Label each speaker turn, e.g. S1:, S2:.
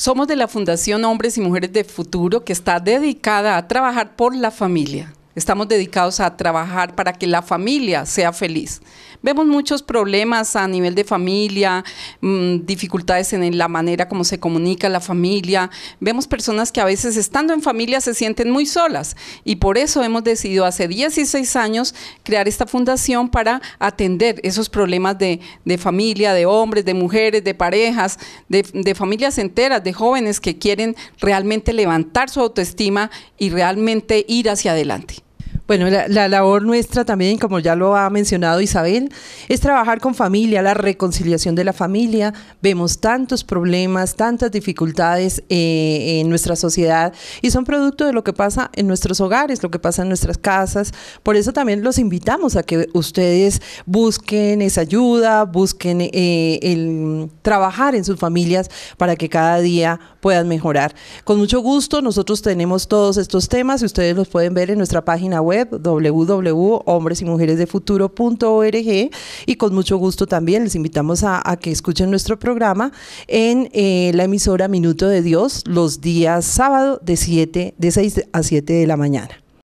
S1: Somos de la Fundación Hombres y Mujeres de Futuro que está dedicada a trabajar por la familia. Estamos dedicados a trabajar para que la familia sea feliz. Vemos muchos problemas a nivel de familia, mm, dificultades en la manera como se comunica la familia. Vemos personas que a veces estando en familia se sienten muy solas y por eso hemos decidido hace 16 años crear esta fundación para atender esos problemas de, familia, de hombres, de mujeres, de parejas, de familias enteras, de jóvenes que quieren realmente levantar su autoestima y realmente ir hacia adelante.
S2: Bueno, la, labor nuestra también, como ya lo ha mencionado Isabel, es trabajar con familia, la reconciliación de la familia. Vemos tantos problemas, tantas dificultades eh, en nuestra sociedad y son producto de lo que pasa en nuestros hogares, lo que pasa en nuestras casas. Por eso también los invitamos a que ustedes busquen esa ayuda, busquen eh, el trabajar en sus familias para que cada día puedan mejorar. Con mucho gusto, nosotros tenemos todos estos temas y ustedes los pueden ver en nuestra página web www.hombresymujeresdefuturo.org y con mucho gusto también les invitamos a, que escuchen nuestro programa en eh, la emisora Minuto de Dios los días sábado de 7, de 6 a 7 de la mañana.